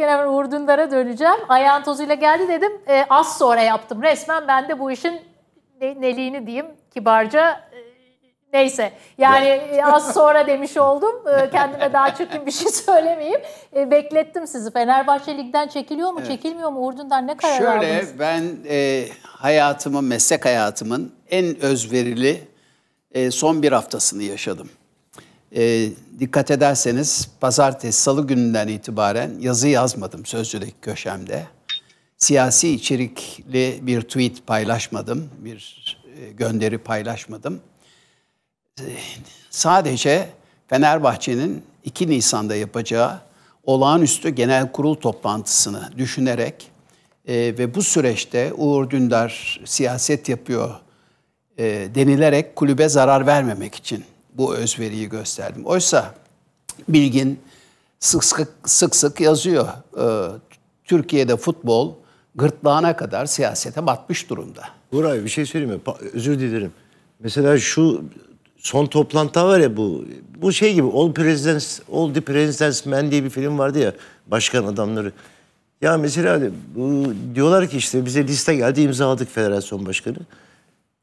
konuşmuşken hemen Uğur Dündar'a döneceğim. Ayağın tozuyla geldi dedim. E, az sonra yaptım. Resmen ben de bu işin ne, neliğini diyeyim kibarca e, neyse. Yani e, az sonra demiş oldum. E, kendime daha çirkin bir şey söylemeyeyim. E, beklettim sizi. Fenerbahçe Lig'den çekiliyor mu evet. çekilmiyor mu? Uğur Dündar ne karar Şöyle, aldınız? Şöyle ben e, hayatımın, meslek hayatımın en özverili e, son bir haftasını yaşadım. E, dikkat ederseniz pazartesi, salı gününden itibaren yazı yazmadım sözcüdeki köşemde. Siyasi içerikli bir tweet paylaşmadım, bir e, gönderi paylaşmadım. E, sadece Fenerbahçe'nin 2 Nisan'da yapacağı olağanüstü genel kurul toplantısını düşünerek e, ve bu süreçte Uğur Dündar siyaset yapıyor e, denilerek kulübe zarar vermemek için bu özveriyi gösterdim. Oysa Bilgin sık sık, sık, sık yazıyor. Ee, Türkiye'de futbol gırtlağına kadar siyasete batmış durumda. Buray bir şey söyleyeyim mi? Pa- özür dilerim. Mesela şu son toplantı var ya bu bu şey gibi All Presidents All the Presidents Men diye bir film vardı ya başkan adamları. Ya mesela bu, diyorlar ki işte bize liste geldi imzaladık federasyon başkanı.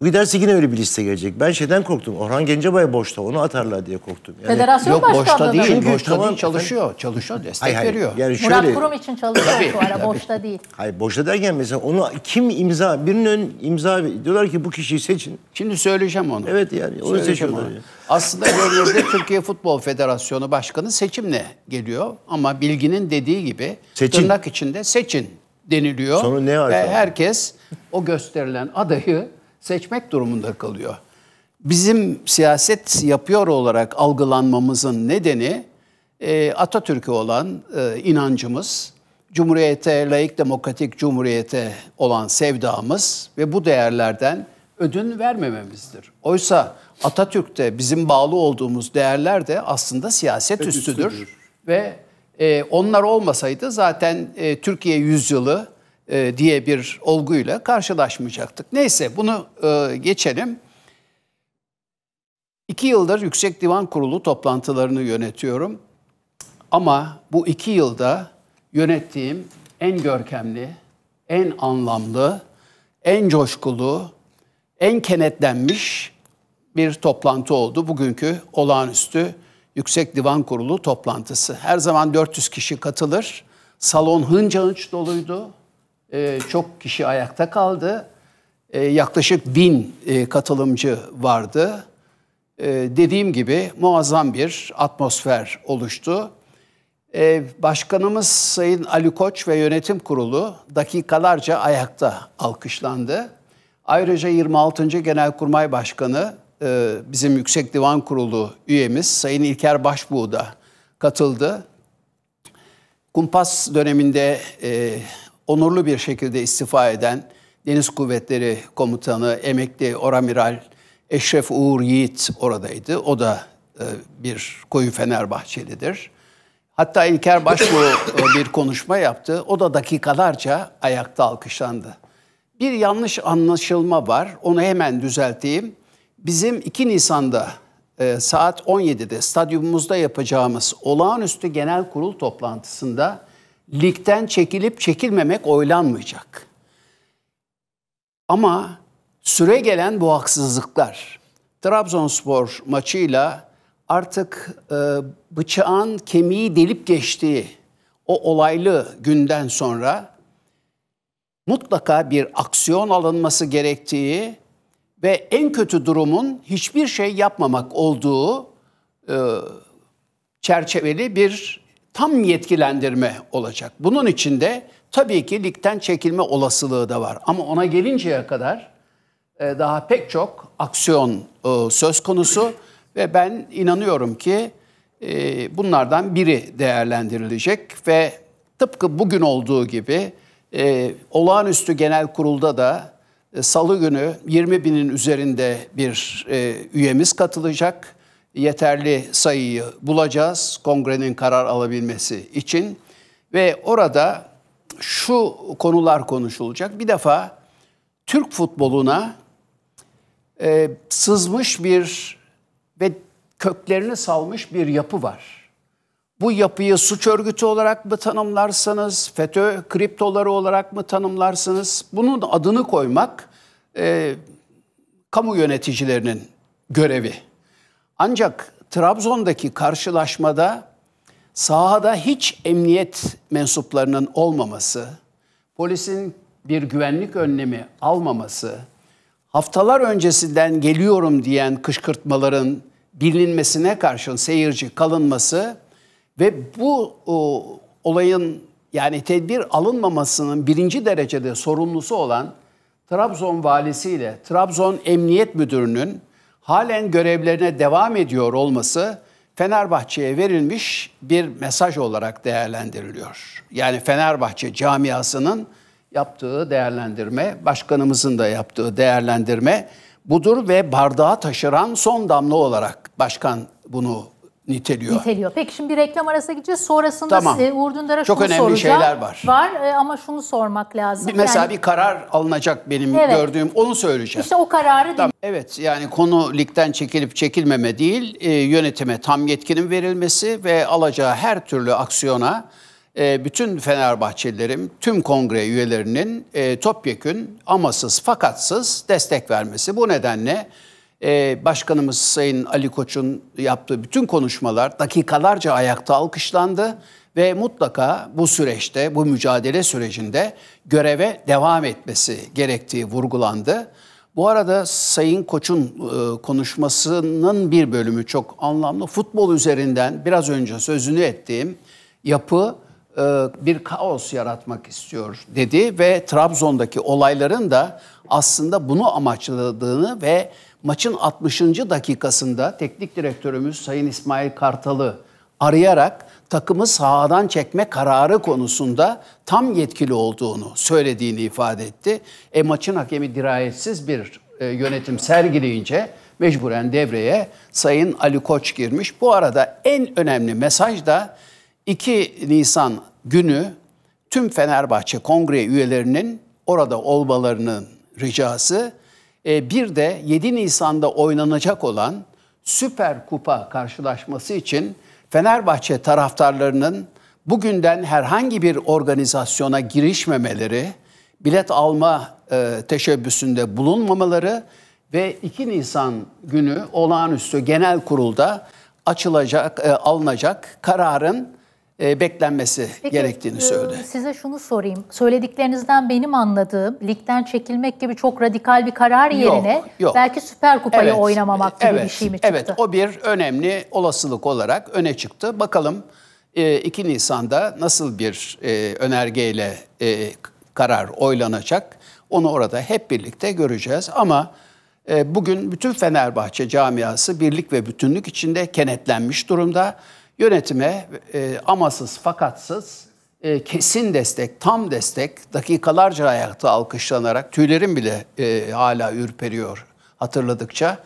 Bu giderse yine öyle bir liste gelecek. Ben şeyden korktum. Orhan Gencebay boşta onu atarlar diye korktum. Yani, Federasyon Yok boşta değil. Çünkü boşta tamam, değil çalışıyor. Efendim, çalışıyor. Destek hayır, hayır. veriyor. Yani şöyle, Murat Kurum için çalışıyor şu ara. boşta değil. Hayır boşta derken mesela onu kim imza birinin ön imza diyorlar ki bu kişiyi seçin. Şimdi söyleyeceğim onu. Evet yani onu seçiyorlar. Aslında gördüğünüzde Türkiye Futbol Federasyonu Başkanı seçimle geliyor ama bilginin dediği gibi seçin. tırnak içinde seçin deniliyor. Sonra ne var? Ve herkes o gösterilen adayı seçmek durumunda kalıyor. Bizim siyaset yapıyor olarak algılanmamızın nedeni e, Atatürk'e olan e, inancımız, Cumhuriyete, layık demokratik cumhuriyete olan sevdamız ve bu değerlerden ödün vermememizdir. Oysa Atatürk'te bizim bağlı olduğumuz değerler de aslında siyaset üstüdür. üstüdür. Ve e, onlar olmasaydı zaten e, Türkiye yüzyılı e, diye bir olguyla karşılaşmayacaktık. Neyse bunu e, geçelim. İki yıldır Yüksek Divan Kurulu toplantılarını yönetiyorum. Ama bu iki yılda yönettiğim en görkemli, en anlamlı, en coşkulu, en kenetlenmiş bir toplantı oldu. Bugünkü olağanüstü Yüksek Divan Kurulu toplantısı. Her zaman 400 kişi katılır. Salon hınca hınç doluydu e, çok kişi ayakta kaldı. E, yaklaşık bin e, katılımcı vardı. E, dediğim gibi muazzam bir atmosfer oluştu. E, başkanımız Sayın Ali Koç ve yönetim kurulu dakikalarca ayakta alkışlandı. Ayrıca 26. Genelkurmay Başkanı e, bizim Yüksek Divan Kurulu üyemiz Sayın İlker Başbuğ da katıldı. Kumpas döneminde e, onurlu bir şekilde istifa eden Deniz Kuvvetleri Komutanı emekli Oramiral Eşref Uğur Yiğit oradaydı. O da e, bir koyu Fenerbahçelidir. Hatta İlker Başbuğ e, bir konuşma yaptı. O da dakikalarca ayakta alkışlandı. Bir yanlış anlaşılma var. Onu hemen düzelteyim. Bizim 2 Nisan'da e, saat 17'de stadyumumuzda yapacağımız olağanüstü genel kurul toplantısında ligden çekilip çekilmemek oylanmayacak. Ama süre gelen bu haksızlıklar. Trabzonspor maçıyla artık e, bıçağın kemiği delip geçtiği o olaylı günden sonra mutlaka bir aksiyon alınması gerektiği ve en kötü durumun hiçbir şey yapmamak olduğu e, çerçeveli bir tam yetkilendirme olacak. Bunun içinde tabii ki ligden çekilme olasılığı da var. Ama ona gelinceye kadar e, daha pek çok aksiyon e, söz konusu ve ben inanıyorum ki e, bunlardan biri değerlendirilecek ve tıpkı bugün olduğu gibi e, olağanüstü genel kurulda da e, Salı günü 20 binin üzerinde bir e, üyemiz katılacak yeterli sayıyı bulacağız kongrenin karar alabilmesi için ve orada şu konular konuşulacak. Bir defa Türk futboluna e, sızmış bir ve köklerini salmış bir yapı var. Bu yapıyı suç örgütü olarak mı tanımlarsınız, FETÖ kriptoları olarak mı tanımlarsınız? Bunun adını koymak e, kamu yöneticilerinin görevi. Ancak Trabzon'daki karşılaşmada sahada hiç emniyet mensuplarının olmaması, polisin bir güvenlik önlemi almaması, haftalar öncesinden geliyorum diyen kışkırtmaların bilinmesine karşın seyirci kalınması ve bu o, olayın yani tedbir alınmamasının birinci derecede sorumlusu olan Trabzon valisiyle Trabzon Emniyet Müdürü'nün halen görevlerine devam ediyor olması Fenerbahçe'ye verilmiş bir mesaj olarak değerlendiriliyor. Yani Fenerbahçe camiasının yaptığı değerlendirme, başkanımızın da yaptığı değerlendirme budur ve bardağa taşıran son damla olarak başkan bunu niteliyor. Niteliyor. Peki şimdi bir reklam arasına gideceğiz. Sonrasında tamam. e, Uğur Dündar'a Çok şunu önemli şeyler var. Var e, ama şunu sormak lazım. Bir, mesela yani, bir karar alınacak benim evet. gördüğüm onu söyleyeceğim. İşte o kararı tamam. Evet yani konu ligden çekilip çekilmeme değil e, yönetime tam yetkinin verilmesi ve alacağı her türlü aksiyona e, bütün Fenerbahçelilerim, tüm kongre üyelerinin e, topyekün amasız fakatsız destek vermesi. Bu nedenle ee, başkanımız Sayın Ali Koç'un yaptığı bütün konuşmalar dakikalarca ayakta alkışlandı ve mutlaka bu süreçte, bu mücadele sürecinde göreve devam etmesi gerektiği vurgulandı. Bu arada Sayın Koç'un e, konuşmasının bir bölümü çok anlamlı. Futbol üzerinden biraz önce sözünü ettiğim yapı e, bir kaos yaratmak istiyor dedi ve Trabzon'daki olayların da aslında bunu amaçladığını ve maçın 60. dakikasında teknik direktörümüz Sayın İsmail Kartal'ı arayarak takımı sahadan çekme kararı konusunda tam yetkili olduğunu söylediğini ifade etti. E maçın hakemi dirayetsiz bir e, yönetim sergileyince mecburen devreye Sayın Ali Koç girmiş. Bu arada en önemli mesaj da 2 Nisan günü tüm Fenerbahçe kongre üyelerinin orada olmalarının ricası e, bir de 7 Nisan'da oynanacak olan Süper Kupa karşılaşması için Fenerbahçe taraftarlarının bugünden herhangi bir organizasyona girişmemeleri, bilet alma e, teşebbüsünde bulunmamaları ve 2 Nisan günü olağanüstü genel kurulda açılacak, e, alınacak kararın e, beklenmesi Peki, gerektiğini e, söyledi. E, size şunu sorayım. Söylediklerinizden benim anladığım ligden çekilmek gibi çok radikal bir karar yerine yok, yok. belki Süper Kupa'yı evet, oynamamak gibi evet, bir şey mi çıktı? Evet, o bir önemli olasılık olarak öne çıktı. Bakalım e, 2 Nisan'da nasıl bir e, önergeyle e, karar oylanacak onu orada hep birlikte göreceğiz. Ama e, bugün bütün Fenerbahçe camiası birlik ve bütünlük içinde kenetlenmiş durumda yönetime e, amasız fakatsız e, kesin destek, tam destek, dakikalarca ayakta alkışlanarak tüylerim bile e, hala ürperiyor hatırladıkça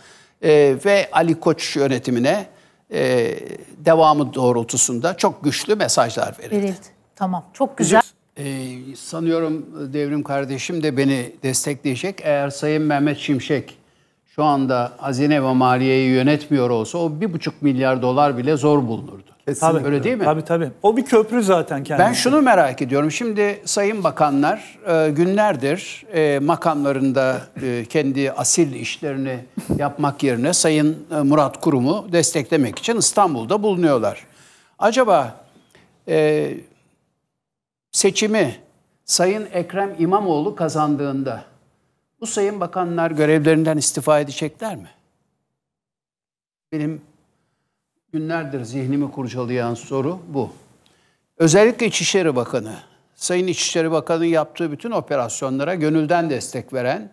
e, ve Ali Koç yönetimine e, devamı doğrultusunda çok güçlü mesajlar verildi. Verildi. Tamam. Çok güzel. E, sanıyorum devrim kardeşim de beni destekleyecek. Eğer Sayın Mehmet Şimşek şu anda Hazine ve Maliye'yi yönetmiyor olsa o bir buçuk milyar dolar bile zor bulunurdu. Kesinlikle. Tabii, Öyle değil mi? Tabii tabii. O bir köprü zaten kendisi. Ben şunu merak ediyorum. Şimdi sayın bakanlar e, günlerdir e, makamlarında e, kendi asil işlerini yapmak yerine sayın Murat Kurum'u desteklemek için İstanbul'da bulunuyorlar. Acaba seçimi sayın Ekrem İmamoğlu kazandığında bu sayın bakanlar görevlerinden istifa edecekler mi? Benim günlerdir zihnimi kurcalayan soru bu. Özellikle İçişleri Bakanı, Sayın İçişleri Bakanı yaptığı bütün operasyonlara gönülden destek veren,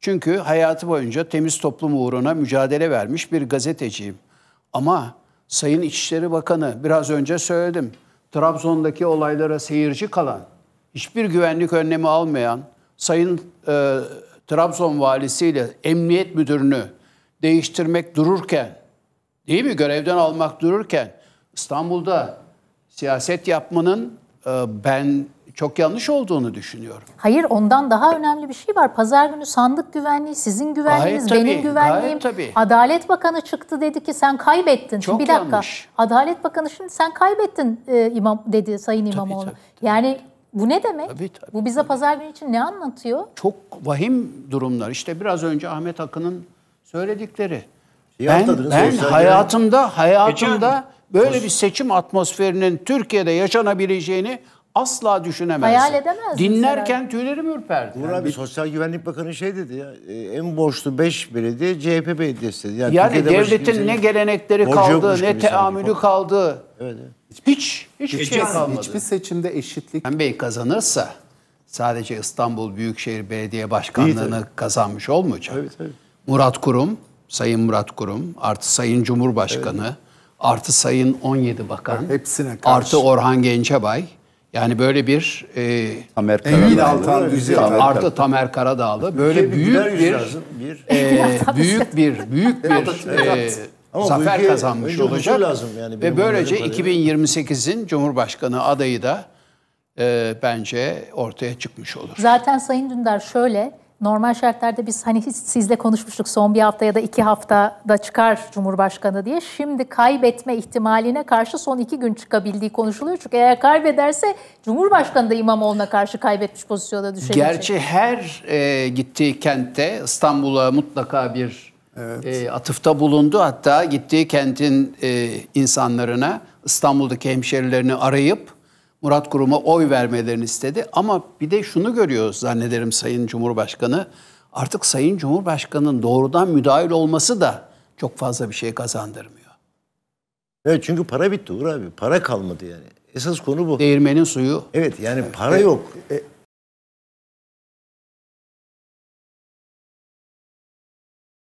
çünkü hayatı boyunca temiz toplum uğruna mücadele vermiş bir gazeteciyim. Ama Sayın İçişleri Bakanı biraz önce söyledim. Trabzon'daki olaylara seyirci kalan, hiçbir güvenlik önlemi almayan Sayın e, Trabzon valisiyle emniyet müdürünü değiştirmek dururken, değil mi görevden almak dururken İstanbul'da siyaset yapmanın e, ben çok yanlış olduğunu düşünüyorum. Hayır ondan daha önemli bir şey var. Pazar günü sandık güvenliği, sizin güvenliğiniz, gayet benim tabii, güvenliğim. Tabii. Adalet Bakanı çıktı dedi ki sen kaybettin. Çok bir dakika. Yanlış. Adalet Bakanı şimdi sen kaybettin e, imam dedi Sayın tabii, İmamoğlu. Tabii, tabii, yani bu ne demek? Tabii, tabii, Bu bize tabii. pazar günü için ne anlatıyor? Çok vahim durumlar. İşte biraz önce Ahmet Akın'ın söyledikleri. İyi ben ben hayatımda hayatımda böyle bir seçim atmosferinin Türkiye'de yaşanabileceğini asla düşünemezsin. Hayal edemezsin. Dinlerken herhalde. tüylerim ürperdi. Uğur abi bir... Sosyal Güvenlik Bakanı şey dedi ya e, en borçlu 5 belediye CHP belediyesi dedi. Yani, yani devletin ne gelenekleri kaldı ne teamülü kaldı. Evet, Hiç, hiç, hiç şey kalmadı. Hiçbir seçimde eşitlik. Hem Bey kazanırsa sadece İstanbul Büyükşehir Belediye Başkanlığı'nı İyi, kazanmış olmayacak. Evet, evet. Murat Kurum, Sayın Murat Kurum, artı Sayın Cumhurbaşkanı, evet. artı Sayın 17 Bakan, Hepsine karşı. artı Orhan Gencebay, yani böyle bir e, Tamer Karadağlı, artı Tamer Karadağlı böyle şey, büyük bir, bir e, büyük bir büyük bir e, zafer kazanmış olacak. Lazım yani Ve böylece 2028'in Cumhurbaşkanı adayı da e, bence ortaya çıkmış olur. Zaten Sayın Dündar şöyle normal şartlarda biz hani hiç sizle konuşmuştuk son bir hafta ya da iki haftada çıkar Cumhurbaşkanı diye. Şimdi kaybetme ihtimaline karşı son iki gün çıkabildiği konuşuluyor. Çünkü eğer kaybederse Cumhurbaşkanı da İmamoğlu'na karşı kaybetmiş pozisyonda düşecek. Gerçi her e, gittiği kentte İstanbul'a mutlaka bir evet. e, atıfta bulundu. Hatta gittiği kentin e, insanlarına İstanbul'daki hemşerilerini arayıp Murat Kurum'a oy vermelerini istedi. Ama bir de şunu görüyoruz zannederim Sayın Cumhurbaşkanı. Artık Sayın Cumhurbaşkanı'nın doğrudan müdahil olması da çok fazla bir şey kazandırmıyor. Evet çünkü para bitti Uğur abi. Para kalmadı yani. Esas konu bu. Değirmenin suyu. Evet yani evet. para e, yok. E,